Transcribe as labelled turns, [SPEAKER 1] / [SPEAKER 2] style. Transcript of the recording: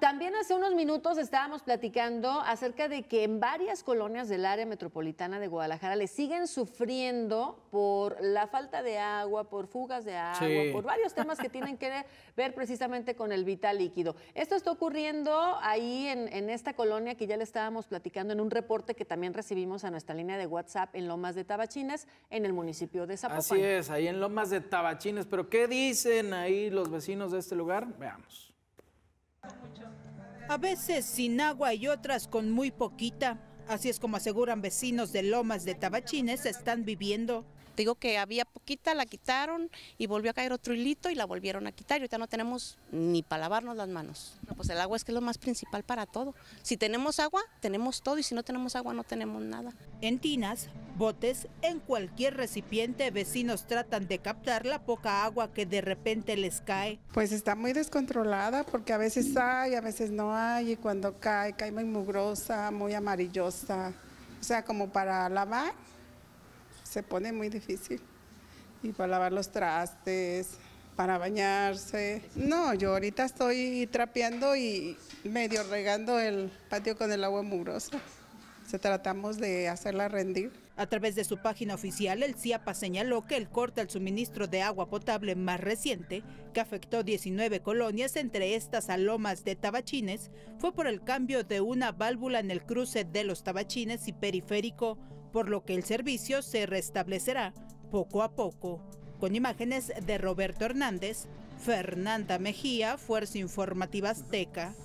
[SPEAKER 1] También hace unos minutos estábamos platicando acerca de que en varias colonias del área metropolitana de Guadalajara le siguen sufriendo por la falta de agua, por fugas de agua, por varios temas que tienen que ver precisamente con el vital líquido. Esto está ocurriendo ahí en, esta colonia que ya le estábamos platicando en un reporte que también recibimos a nuestra línea de WhatsApp en Lomas de Tabachines, en el municipio de Zapopan. Así es,
[SPEAKER 2] ahí en Lomas de
[SPEAKER 3] Tabachines. Pero ¿qué dicen ahí los vecinos de este lugar? Veamos. A veces sin agua y otras con muy poquita. Así es como aseguran vecinos
[SPEAKER 4] de Lomas de Tabachines están viviendo digo que había poquita, la quitaron y volvió a caer otro hilito y la volvieron a quitar. Y ahorita no tenemos ni para lavarnos las manos. No, pues el agua es que es lo más principal para todo. Si tenemos agua, tenemos todo y si no tenemos agua, no tenemos nada. En tinas, botes, en cualquier recipiente, vecinos tratan de captar la
[SPEAKER 3] poca agua que de repente les cae.
[SPEAKER 2] Pues está muy descontrolada porque a veces hay, a veces no hay y cuando cae, cae muy mugrosa, muy amarillosa. O sea, como para lavar se pone muy difícil. Y para lavar los trastes, para bañarse. No, yo ahorita estoy trapeando y medio regando el patio con el agua mugrosa. Se tratamos de
[SPEAKER 3] hacerla rendir. A través de su página oficial, el CIAPA señaló que el corte al suministro de agua potable más reciente, que afectó 19 colonias, entre estas a Lomas de Tabachines, fue por el cambio de una válvula en el cruce de los Tabachines y Periférico por lo que el servicio se restablecerá poco a poco. Con imágenes de Roberto Hernández, Fernanda Mejía, Fuerza Informativa Azteca.